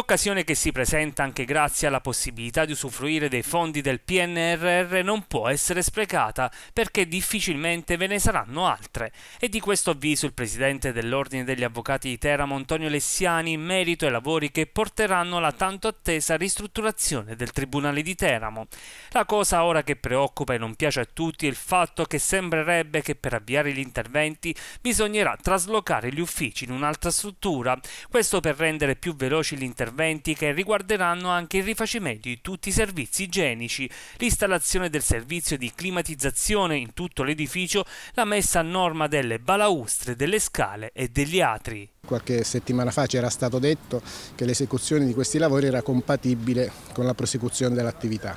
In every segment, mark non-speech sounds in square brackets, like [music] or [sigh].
L'occasione che si presenta anche grazie alla possibilità di usufruire dei fondi del PNRR non può essere sprecata perché difficilmente ve ne saranno altre e di questo avviso il presidente dell'Ordine degli Avvocati di Teramo Antonio Lessiani in merito ai lavori che porteranno alla tanto attesa ristrutturazione del Tribunale di Teramo. La cosa ora che preoccupa e non piace a tutti è il fatto che sembrerebbe che per avviare gli interventi bisognerà traslocare gli uffici in un'altra struttura, questo per rendere più veloci gli interventi interventi che riguarderanno anche il rifacimento di tutti i servizi igienici, l'installazione del servizio di climatizzazione in tutto l'edificio, la messa a norma delle balaustre, delle scale e degli atri qualche settimana fa c'era stato detto che l'esecuzione di questi lavori era compatibile con la prosecuzione dell'attività.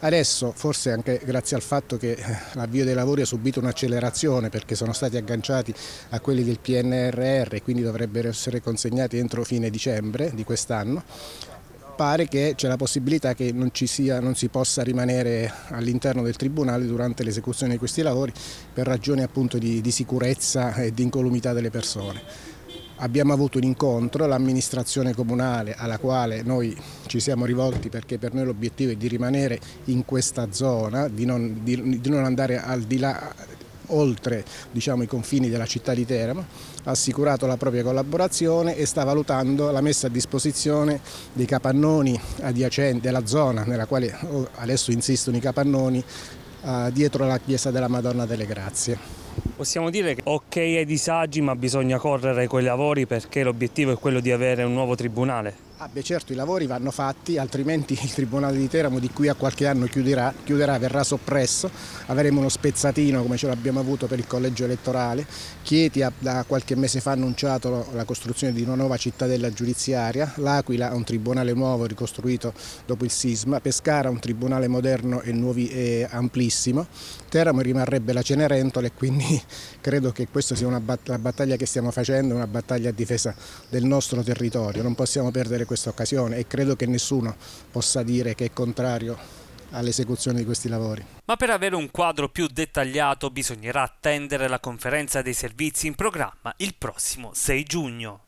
Adesso, forse anche grazie al fatto che eh, l'avvio dei lavori ha subito un'accelerazione perché sono stati agganciati a quelli del PNRR e quindi dovrebbero essere consegnati entro fine dicembre di quest'anno, pare che c'è la possibilità che non, sia, non si possa rimanere all'interno del Tribunale durante l'esecuzione di questi lavori per ragioni appunto di, di sicurezza e di incolumità delle persone. Abbiamo avuto un incontro, l'amministrazione comunale alla quale noi ci siamo rivolti perché per noi l'obiettivo è di rimanere in questa zona, di non, di, di non andare al di là oltre diciamo, i confini della città di Teramo, ha assicurato la propria collaborazione e sta valutando la messa a disposizione dei capannoni adiacenti alla zona nella quale oh, adesso insistono i capannoni eh, dietro la chiesa della Madonna delle Grazie. Possiamo dire che ok ai disagi ma bisogna correre coi lavori perché l'obiettivo è quello di avere un nuovo tribunale. Ah beh certo i lavori vanno fatti, altrimenti il Tribunale di Teramo di qui a qualche anno chiuderà, chiuderà verrà soppresso, avremo uno spezzatino come ce l'abbiamo avuto per il collegio elettorale. Chieti ha da qualche mese fa annunciato la costruzione di una nuova cittadella giudiziaria, l'Aquila ha un tribunale nuovo ricostruito dopo il sisma, Pescara ha un tribunale moderno e, nuovi, e amplissimo, Teramo rimarrebbe la Cenerentola e quindi [laughs] credo che questa sia una bat la battaglia che stiamo facendo, una battaglia a difesa del nostro territorio, non possiamo perdere questa occasione e credo che nessuno possa dire che è contrario all'esecuzione di questi lavori. Ma per avere un quadro più dettagliato bisognerà attendere la conferenza dei servizi in programma il prossimo 6 giugno.